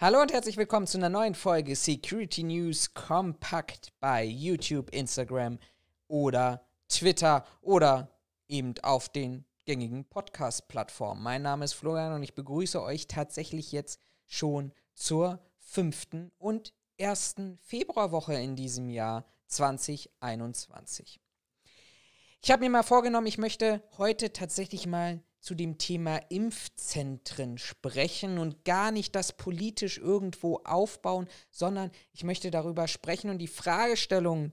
Hallo und herzlich willkommen zu einer neuen Folge Security News kompakt bei YouTube, Instagram oder Twitter oder eben auf den gängigen Podcast-Plattformen. Mein Name ist Florian und ich begrüße euch tatsächlich jetzt schon zur fünften und ersten Februarwoche in diesem Jahr 2021. Ich habe mir mal vorgenommen, ich möchte heute tatsächlich mal zu dem Thema Impfzentren sprechen und gar nicht das politisch irgendwo aufbauen, sondern ich möchte darüber sprechen und die Fragestellung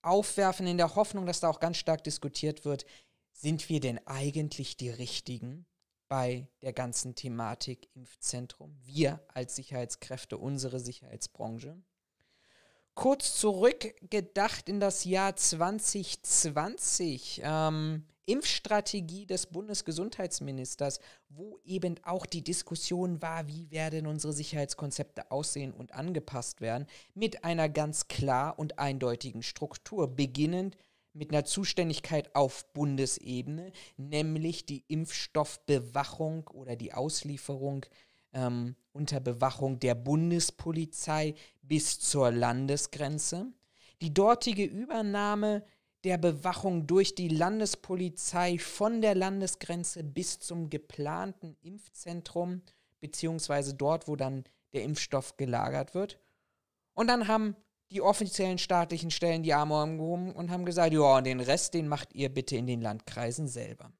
aufwerfen in der Hoffnung, dass da auch ganz stark diskutiert wird, sind wir denn eigentlich die Richtigen bei der ganzen Thematik Impfzentrum? Wir als Sicherheitskräfte, unsere Sicherheitsbranche. Kurz zurückgedacht in das Jahr 2020. Ähm, Impfstrategie des Bundesgesundheitsministers, wo eben auch die Diskussion war, wie werden unsere Sicherheitskonzepte aussehen und angepasst werden, mit einer ganz klar und eindeutigen Struktur, beginnend mit einer Zuständigkeit auf Bundesebene, nämlich die Impfstoffbewachung oder die Auslieferung ähm, unter Bewachung der Bundespolizei bis zur Landesgrenze. Die dortige Übernahme der Bewachung durch die Landespolizei von der Landesgrenze bis zum geplanten Impfzentrum, beziehungsweise dort, wo dann der Impfstoff gelagert wird. Und dann haben die offiziellen staatlichen Stellen die Arme umgehoben und haben gesagt, ja, und den Rest, den macht ihr bitte in den Landkreisen selber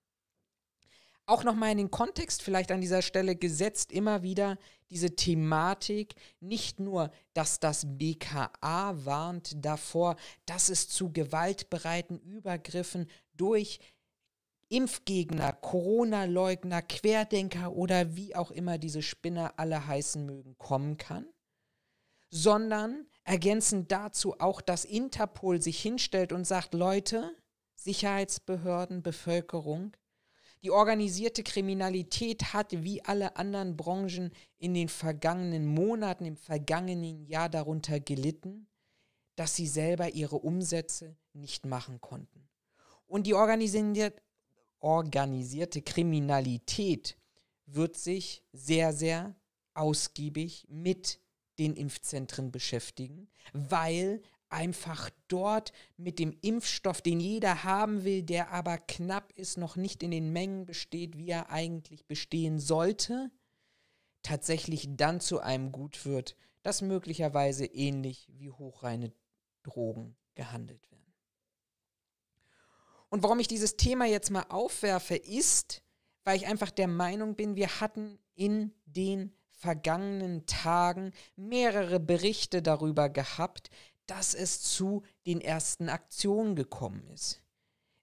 auch nochmal in den Kontext vielleicht an dieser Stelle gesetzt, immer wieder diese Thematik, nicht nur, dass das BKA warnt davor, dass es zu gewaltbereiten Übergriffen durch Impfgegner, Corona-Leugner, Querdenker oder wie auch immer diese Spinner alle heißen mögen, kommen kann, sondern ergänzend dazu auch, dass Interpol sich hinstellt und sagt, Leute, Sicherheitsbehörden, Bevölkerung, die organisierte Kriminalität hat wie alle anderen Branchen in den vergangenen Monaten, im vergangenen Jahr darunter gelitten, dass sie selber ihre Umsätze nicht machen konnten. Und die organisiert, organisierte Kriminalität wird sich sehr, sehr ausgiebig mit den Impfzentren beschäftigen, weil einfach dort mit dem Impfstoff, den jeder haben will, der aber knapp ist, noch nicht in den Mengen besteht, wie er eigentlich bestehen sollte, tatsächlich dann zu einem Gut wird, das möglicherweise ähnlich wie hochreine Drogen gehandelt werden. Und warum ich dieses Thema jetzt mal aufwerfe, ist, weil ich einfach der Meinung bin, wir hatten in den vergangenen Tagen mehrere Berichte darüber gehabt, dass es zu den ersten Aktionen gekommen ist.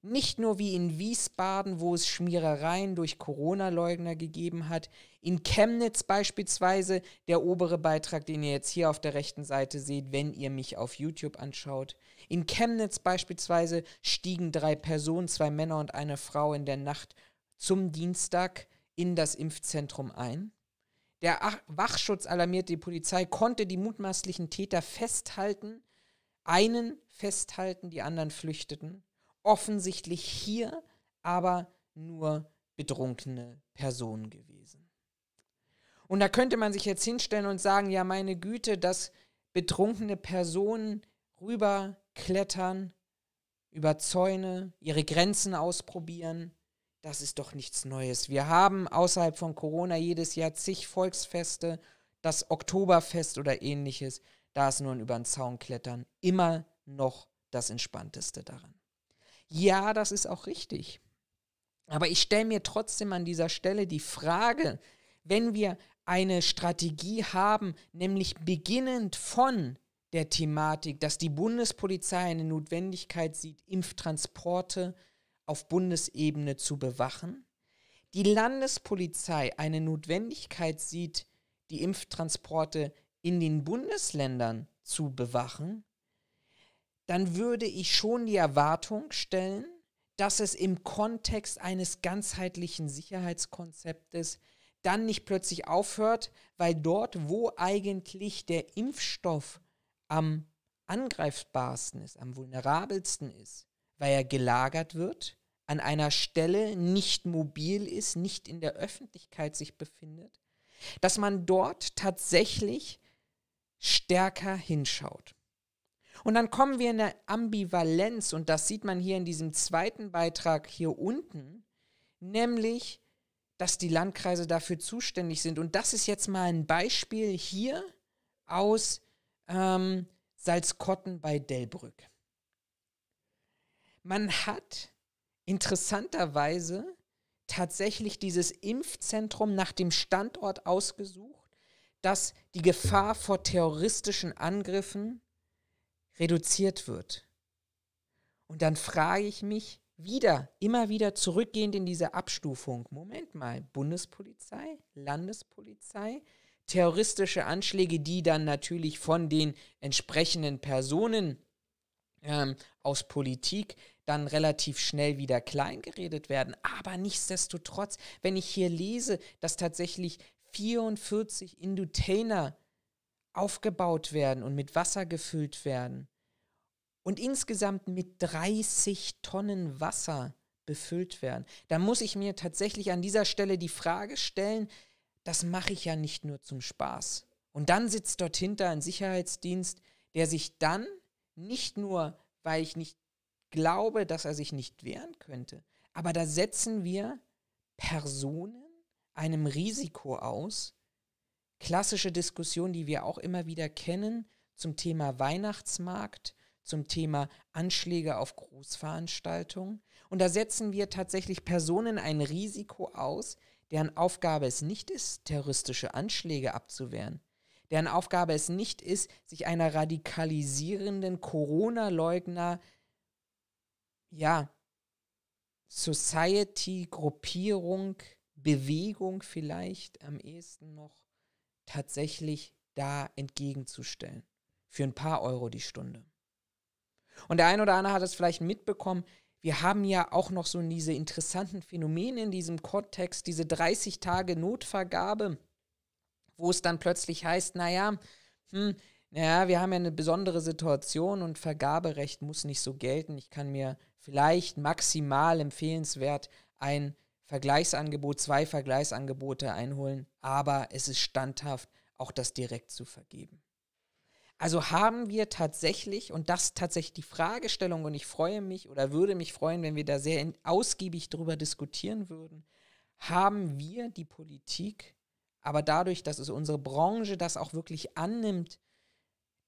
Nicht nur wie in Wiesbaden, wo es Schmierereien durch Corona-Leugner gegeben hat, in Chemnitz beispielsweise, der obere Beitrag, den ihr jetzt hier auf der rechten Seite seht, wenn ihr mich auf YouTube anschaut. In Chemnitz beispielsweise stiegen drei Personen, zwei Männer und eine Frau in der Nacht zum Dienstag in das Impfzentrum ein. Der Wachschutz alarmierte die Polizei, konnte die mutmaßlichen Täter festhalten einen festhalten, die anderen flüchteten. Offensichtlich hier aber nur betrunkene Personen gewesen. Und da könnte man sich jetzt hinstellen und sagen, ja meine Güte, dass betrunkene Personen rüberklettern, über Zäune, ihre Grenzen ausprobieren, das ist doch nichts Neues. Wir haben außerhalb von Corona jedes Jahr zig Volksfeste, das Oktoberfest oder ähnliches da ist nun über den Zaun klettern immer noch das Entspannteste daran. Ja, das ist auch richtig. Aber ich stelle mir trotzdem an dieser Stelle die Frage, wenn wir eine Strategie haben, nämlich beginnend von der Thematik, dass die Bundespolizei eine Notwendigkeit sieht, Impftransporte auf Bundesebene zu bewachen, die Landespolizei eine Notwendigkeit sieht, die Impftransporte in den Bundesländern zu bewachen, dann würde ich schon die Erwartung stellen, dass es im Kontext eines ganzheitlichen Sicherheitskonzeptes dann nicht plötzlich aufhört, weil dort, wo eigentlich der Impfstoff am angreifbarsten ist, am vulnerabelsten ist, weil er gelagert wird, an einer Stelle nicht mobil ist, nicht in der Öffentlichkeit sich befindet, dass man dort tatsächlich stärker hinschaut. Und dann kommen wir in der Ambivalenz, und das sieht man hier in diesem zweiten Beitrag hier unten, nämlich, dass die Landkreise dafür zuständig sind. Und das ist jetzt mal ein Beispiel hier aus ähm, Salzkotten bei Delbrück. Man hat interessanterweise tatsächlich dieses Impfzentrum nach dem Standort ausgesucht dass die Gefahr vor terroristischen Angriffen reduziert wird. Und dann frage ich mich wieder, immer wieder zurückgehend in diese Abstufung, Moment mal, Bundespolizei, Landespolizei, terroristische Anschläge, die dann natürlich von den entsprechenden Personen ähm, aus Politik dann relativ schnell wieder kleingeredet werden. Aber nichtsdestotrotz, wenn ich hier lese, dass tatsächlich 44 Indutainer aufgebaut werden und mit Wasser gefüllt werden und insgesamt mit 30 Tonnen Wasser befüllt werden, dann muss ich mir tatsächlich an dieser Stelle die Frage stellen, das mache ich ja nicht nur zum Spaß. Und dann sitzt dort hinter ein Sicherheitsdienst, der sich dann nicht nur, weil ich nicht glaube, dass er sich nicht wehren könnte, aber da setzen wir Personen einem Risiko aus. Klassische Diskussion, die wir auch immer wieder kennen, zum Thema Weihnachtsmarkt, zum Thema Anschläge auf Großveranstaltungen. Und da setzen wir tatsächlich Personen ein Risiko aus, deren Aufgabe es nicht ist, terroristische Anschläge abzuwehren, deren Aufgabe es nicht ist, sich einer radikalisierenden Corona-Leugner, ja, Society-Gruppierung Bewegung vielleicht am ehesten noch tatsächlich da entgegenzustellen. Für ein paar Euro die Stunde. Und der eine oder andere hat es vielleicht mitbekommen, wir haben ja auch noch so diese interessanten Phänomene in diesem Kontext, diese 30 Tage Notvergabe, wo es dann plötzlich heißt, naja, hm, naja, wir haben ja eine besondere Situation und Vergaberecht muss nicht so gelten. Ich kann mir vielleicht maximal empfehlenswert ein Vergleichsangebot, zwei Vergleichsangebote einholen, aber es ist standhaft, auch das direkt zu vergeben. Also haben wir tatsächlich, und das tatsächlich die Fragestellung, und ich freue mich oder würde mich freuen, wenn wir da sehr ausgiebig drüber diskutieren würden, haben wir die Politik, aber dadurch, dass es unsere Branche das auch wirklich annimmt,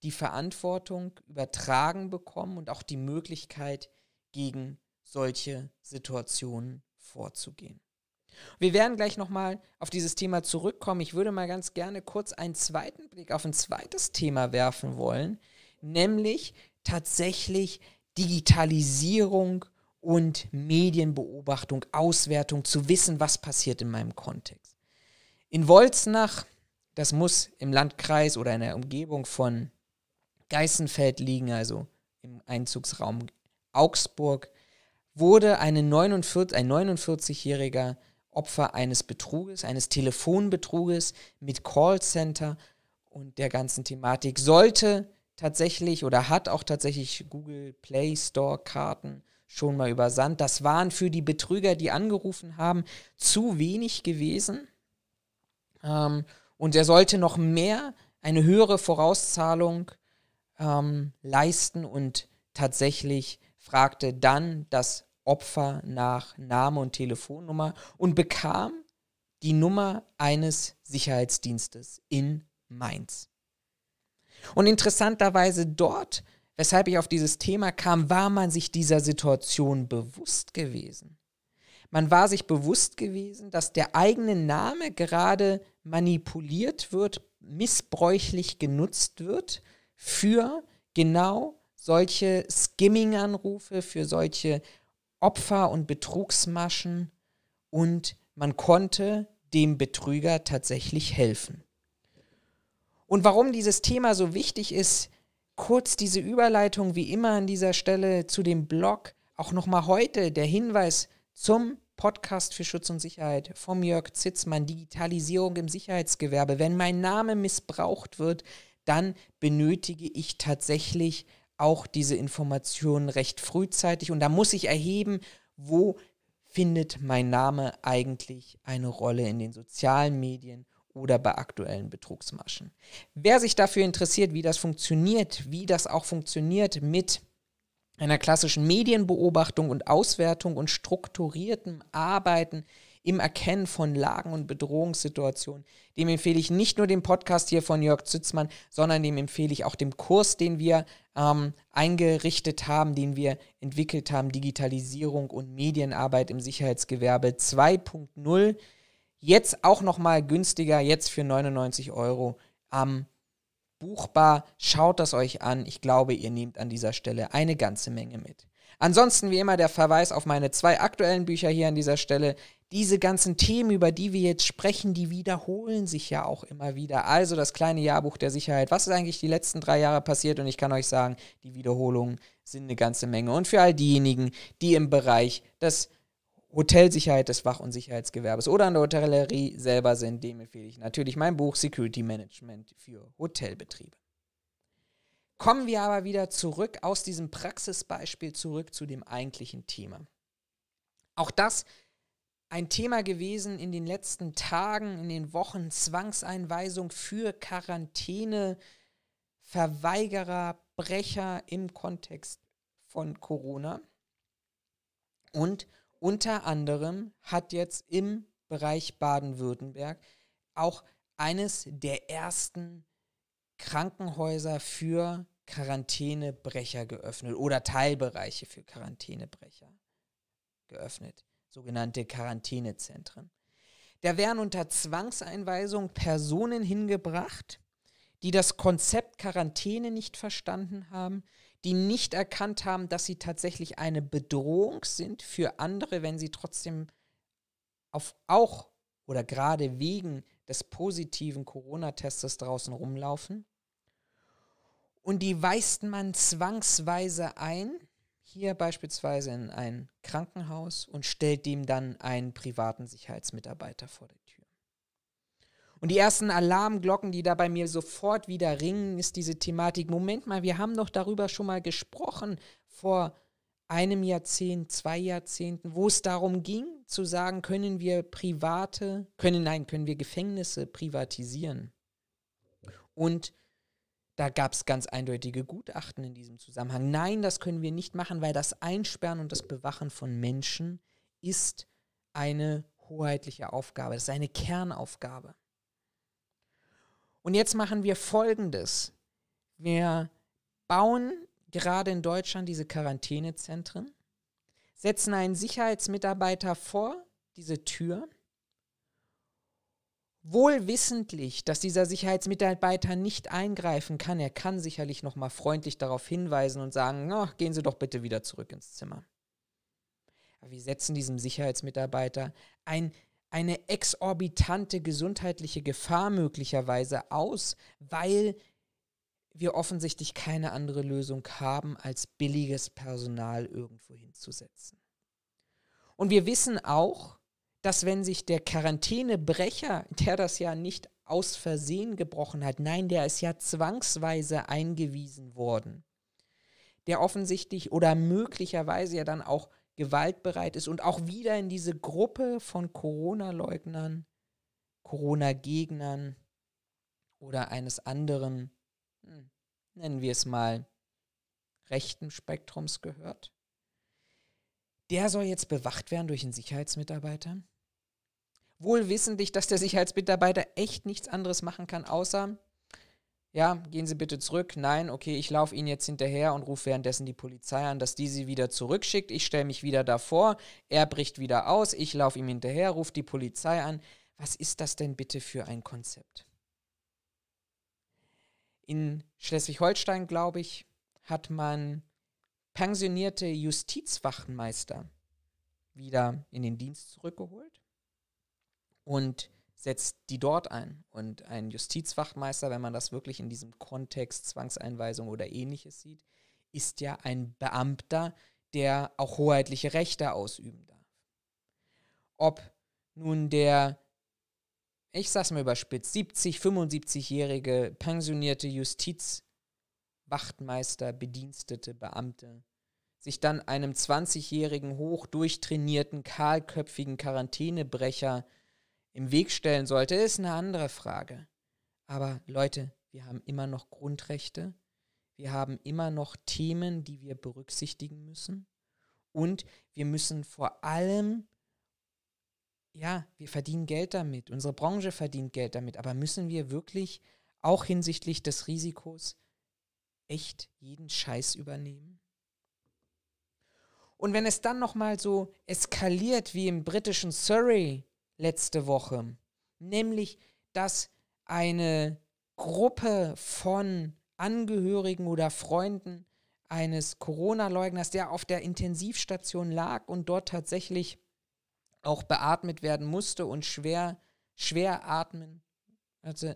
die Verantwortung übertragen bekommen und auch die Möglichkeit, gegen solche Situationen vorzugehen. Wir werden gleich nochmal auf dieses Thema zurückkommen. Ich würde mal ganz gerne kurz einen zweiten Blick auf ein zweites Thema werfen wollen, nämlich tatsächlich Digitalisierung und Medienbeobachtung, Auswertung, zu wissen, was passiert in meinem Kontext. In Wolznach, das muss im Landkreis oder in der Umgebung von Geißenfeld liegen, also im Einzugsraum Augsburg, wurde eine 49, ein 49-jähriger Opfer eines Betruges, eines Telefonbetruges mit Callcenter und der ganzen Thematik. Sollte tatsächlich oder hat auch tatsächlich Google Play Store Karten schon mal übersandt. Das waren für die Betrüger, die angerufen haben, zu wenig gewesen. Ähm, und er sollte noch mehr, eine höhere Vorauszahlung ähm, leisten und tatsächlich fragte dann das Opfer nach Name und Telefonnummer und bekam die Nummer eines Sicherheitsdienstes in Mainz. Und interessanterweise dort, weshalb ich auf dieses Thema kam, war man sich dieser Situation bewusst gewesen. Man war sich bewusst gewesen, dass der eigene Name gerade manipuliert wird, missbräuchlich genutzt wird für genau solche Skimming-Anrufe, für solche Opfer- und Betrugsmaschen und man konnte dem Betrüger tatsächlich helfen. Und warum dieses Thema so wichtig ist, kurz diese Überleitung wie immer an dieser Stelle zu dem Blog, auch nochmal heute der Hinweis zum Podcast für Schutz und Sicherheit vom Jörg Zitzmann, Digitalisierung im Sicherheitsgewerbe. Wenn mein Name missbraucht wird, dann benötige ich tatsächlich auch diese Informationen recht frühzeitig und da muss ich erheben, wo findet mein Name eigentlich eine Rolle in den sozialen Medien oder bei aktuellen Betrugsmaschen. Wer sich dafür interessiert, wie das funktioniert, wie das auch funktioniert mit einer klassischen Medienbeobachtung und Auswertung und strukturiertem Arbeiten im Erkennen von Lagen und Bedrohungssituationen. Dem empfehle ich nicht nur den Podcast hier von Jörg Zützmann, sondern dem empfehle ich auch den Kurs, den wir ähm, eingerichtet haben, den wir entwickelt haben, Digitalisierung und Medienarbeit im Sicherheitsgewerbe 2.0. Jetzt auch nochmal günstiger, jetzt für 99 Euro am ähm, buchbar. Schaut das euch an. Ich glaube, ihr nehmt an dieser Stelle eine ganze Menge mit. Ansonsten wie immer der Verweis auf meine zwei aktuellen Bücher hier an dieser Stelle. Diese ganzen Themen, über die wir jetzt sprechen, die wiederholen sich ja auch immer wieder. Also das kleine Jahrbuch der Sicherheit. Was ist eigentlich die letzten drei Jahre passiert? Und ich kann euch sagen, die Wiederholungen sind eine ganze Menge. Und für all diejenigen, die im Bereich des Hotelsicherheit des Wach- und Sicherheitsgewerbes oder an der Hotellerie selber sind, dem empfehle ich natürlich mein Buch Security Management für Hotelbetriebe. Kommen wir aber wieder zurück aus diesem Praxisbeispiel zurück zu dem eigentlichen Thema. Auch das ein Thema gewesen in den letzten Tagen, in den Wochen, Zwangseinweisung für Quarantäne, Verweigerer, Brecher im Kontext von Corona. Und unter anderem hat jetzt im Bereich Baden-Württemberg auch eines der ersten Krankenhäuser für Quarantänebrecher geöffnet oder Teilbereiche für Quarantänebrecher geöffnet, sogenannte Quarantänezentren. Da werden unter Zwangseinweisung Personen hingebracht, die das Konzept Quarantäne nicht verstanden haben, die nicht erkannt haben, dass sie tatsächlich eine Bedrohung sind für andere, wenn sie trotzdem auf auch oder gerade wegen des positiven Corona-Tests draußen rumlaufen und die weist man zwangsweise ein, hier beispielsweise in ein Krankenhaus und stellt dem dann einen privaten Sicherheitsmitarbeiter vor die Tür. Und die ersten Alarmglocken, die da bei mir sofort wieder ringen, ist diese Thematik, Moment mal, wir haben doch darüber schon mal gesprochen vor einem Jahrzehnt, zwei Jahrzehnten, wo es darum ging, zu sagen, können wir private, können, nein, können wir Gefängnisse privatisieren und da gab es ganz eindeutige Gutachten in diesem Zusammenhang. Nein, das können wir nicht machen, weil das Einsperren und das Bewachen von Menschen ist eine hoheitliche Aufgabe, das ist eine Kernaufgabe. Und jetzt machen wir Folgendes. Wir bauen gerade in Deutschland diese Quarantänezentren, setzen einen Sicherheitsmitarbeiter vor diese Tür Wohl wissentlich, dass dieser Sicherheitsmitarbeiter nicht eingreifen kann. Er kann sicherlich noch mal freundlich darauf hinweisen und sagen, ach, gehen Sie doch bitte wieder zurück ins Zimmer. Aber wir setzen diesem Sicherheitsmitarbeiter ein, eine exorbitante gesundheitliche Gefahr möglicherweise aus, weil wir offensichtlich keine andere Lösung haben, als billiges Personal irgendwo hinzusetzen. Und wir wissen auch, dass wenn sich der Quarantänebrecher, der das ja nicht aus Versehen gebrochen hat, nein, der ist ja zwangsweise eingewiesen worden, der offensichtlich oder möglicherweise ja dann auch gewaltbereit ist und auch wieder in diese Gruppe von Corona-Leugnern, Corona-Gegnern oder eines anderen, hm, nennen wir es mal, rechten Spektrums gehört. Der soll jetzt bewacht werden durch einen Sicherheitsmitarbeiter wohl wissentlich, dass der Sicherheitsmitarbeiter echt nichts anderes machen kann, außer, ja, gehen Sie bitte zurück. Nein, okay, ich laufe Ihnen jetzt hinterher und rufe währenddessen die Polizei an, dass die Sie wieder zurückschickt. Ich stelle mich wieder davor, er bricht wieder aus, ich laufe ihm hinterher, rufe die Polizei an. Was ist das denn bitte für ein Konzept? In Schleswig-Holstein, glaube ich, hat man pensionierte Justizwachenmeister wieder in den Dienst zurückgeholt und setzt die dort ein. Und ein Justizwachtmeister, wenn man das wirklich in diesem Kontext Zwangseinweisung oder ähnliches sieht, ist ja ein Beamter, der auch hoheitliche Rechte ausüben darf. Ob nun der, ich sag's mal überspitzt, 70, 75-jährige pensionierte Justizwachtmeister, Bedienstete, Beamte sich dann einem 20-jährigen hoch durchtrainierten, kahlköpfigen Quarantänebrecher im Weg stellen sollte, ist eine andere Frage. Aber Leute, wir haben immer noch Grundrechte, wir haben immer noch Themen, die wir berücksichtigen müssen und wir müssen vor allem, ja, wir verdienen Geld damit, unsere Branche verdient Geld damit, aber müssen wir wirklich auch hinsichtlich des Risikos echt jeden Scheiß übernehmen? Und wenn es dann nochmal so eskaliert wie im britischen Surrey, letzte Woche, nämlich dass eine Gruppe von Angehörigen oder Freunden eines Corona-Leugners, der auf der Intensivstation lag und dort tatsächlich auch beatmet werden musste und schwer, schwer atmen, also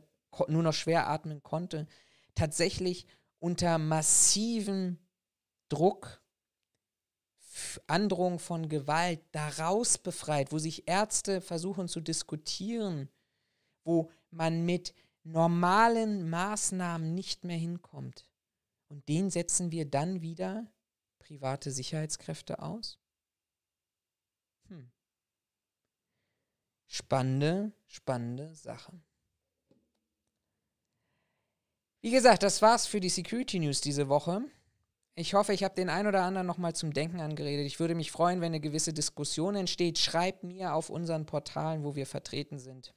nur noch schwer atmen konnte, tatsächlich unter massivem Druck Androhung von Gewalt daraus befreit, wo sich Ärzte versuchen zu diskutieren, wo man mit normalen Maßnahmen nicht mehr hinkommt. Und den setzen wir dann wieder private Sicherheitskräfte aus? Hm. Spannende, spannende Sache. Wie gesagt, das war's für die Security News diese Woche. Ich hoffe, ich habe den einen oder anderen nochmal zum Denken angeredet. Ich würde mich freuen, wenn eine gewisse Diskussion entsteht. Schreibt mir auf unseren Portalen, wo wir vertreten sind.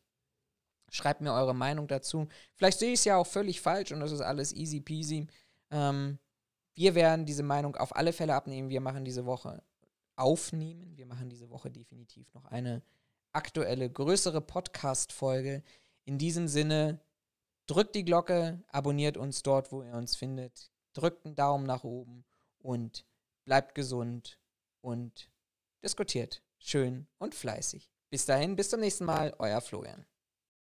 Schreibt mir eure Meinung dazu. Vielleicht sehe ich es ja auch völlig falsch und das ist alles easy peasy. Ähm, wir werden diese Meinung auf alle Fälle abnehmen. Wir machen diese Woche aufnehmen. Wir machen diese Woche definitiv noch eine aktuelle, größere Podcast-Folge. In diesem Sinne, drückt die Glocke, abonniert uns dort, wo ihr uns findet drückt einen Daumen nach oben und bleibt gesund und diskutiert schön und fleißig. Bis dahin, bis zum nächsten Mal, euer Florian.